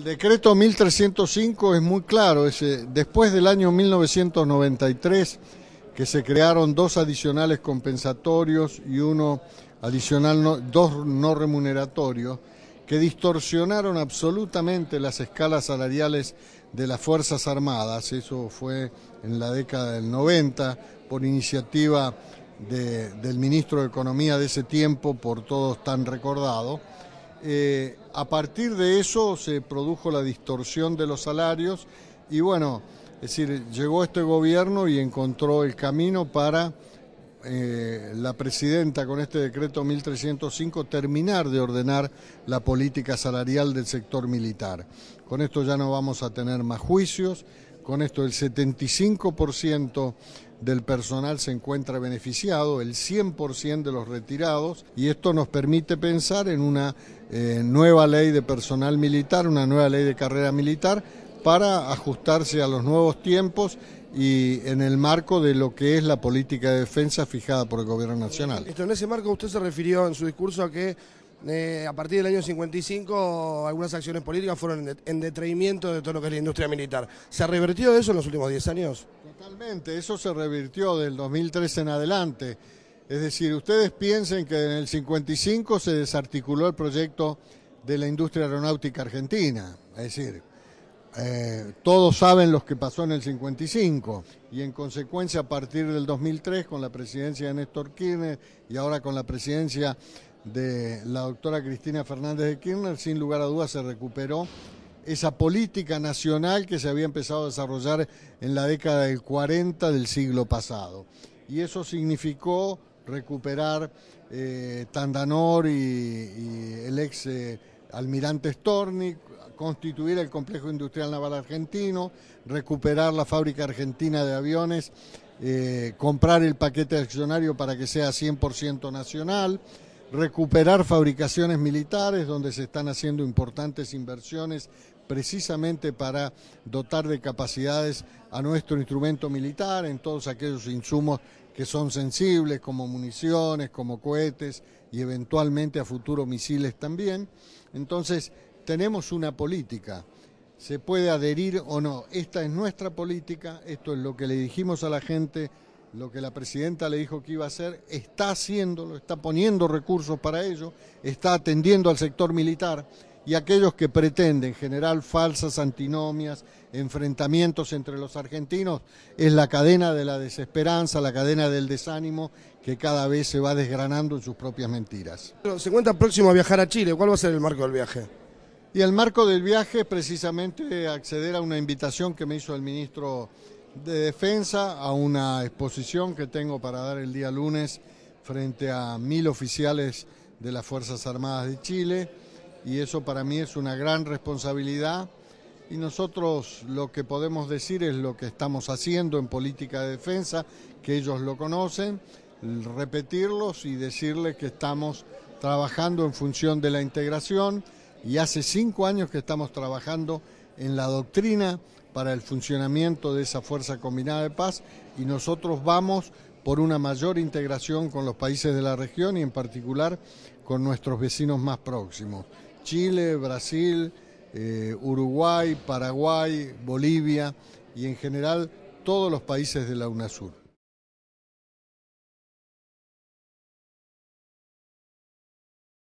El decreto 1305 es muy claro, eh, después del año 1993 que se crearon dos adicionales compensatorios y uno adicional, dos no remuneratorios, que distorsionaron absolutamente las escalas salariales de las Fuerzas Armadas, eso fue en la década del 90 por iniciativa del ministro de Economía de ese tiempo, por todos tan recordados. Eh, a partir de eso se produjo la distorsión de los salarios y bueno, es decir, llegó este gobierno y encontró el camino para eh, la presidenta con este decreto 1305 terminar de ordenar la política salarial del sector militar. Con esto ya no vamos a tener más juicios, con esto el 75% del personal se encuentra beneficiado, el 100% de los retirados, y esto nos permite pensar en una eh, nueva ley de personal militar, una nueva ley de carrera militar, para ajustarse a los nuevos tiempos y en el marco de lo que es la política de defensa fijada por el Gobierno Nacional. en ese marco usted se refirió en su discurso a que eh, a partir del año 55 algunas acciones políticas fueron en, detrimento de todo lo que es la industria militar. ¿Se ha revirtió eso en los últimos 10 años? Totalmente, eso se revirtió del 2003 en adelante. Es decir, ustedes piensen que en el 55 se desarticuló el proyecto de la industria aeronáutica argentina. Es decir, eh, todos saben lo que pasó en el 55 y en consecuencia a partir del 2003 con la presidencia de Néstor Kirchner y ahora con la presidencia de la doctora Cristina Fernández de Kirchner, sin lugar a dudas se recuperó esa política nacional que se había empezado a desarrollar en la década del 40 del siglo pasado. Y eso significó recuperar eh, Tandanor y, el ex eh, almirante Storni, constituir el complejo industrial naval argentino, recuperar la fábrica argentina de aviones, eh, comprar el paquete accionario para que sea 100% nacional recuperar fabricaciones militares donde se están haciendo importantes inversiones precisamente para dotar de capacidades a nuestro instrumento militar en todos aquellos insumos que son sensibles como municiones, como cohetes y eventualmente a futuro misiles también. Entonces, tenemos una política. Se puede adherir o no. Esta es nuestra política, esto es lo que le dijimos a la gente, lo que la presidenta le dijo que iba a hacer, está haciéndolo, está poniendo recursos para ello, está atendiendo al sector militar y aquellos que pretenden generar falsas antinomias, enfrentamientos entre los argentinos, es la cadena de la desesperanza, la cadena del desánimo que cada vez se va desgranando en sus propias mentiras. se cuenta próximo a viajar a Chile, ¿cuál va a ser el marco del viaje? Y el marco del viaje es precisamente acceder a una invitación que me hizo el ministro de defensa a una exposición que tengo para dar el día lunes frente a mil oficiales de las Fuerzas Armadas de Chile y eso para mí es una gran responsabilidad y nosotros lo que podemos decir es lo que estamos haciendo en política de defensa, que ellos lo conocen, repetirlos y decirles que estamos trabajando en función de la integración y hace cinco años que estamos trabajando en la doctrina para el funcionamiento de esa fuerza combinada de paz y nosotros vamos por una mayor integración con los países de la región y en particular con nuestros vecinos más próximos, Chile, Brasil, eh, Uruguay, Paraguay, Bolivia y en general todos los países de la UNASUR.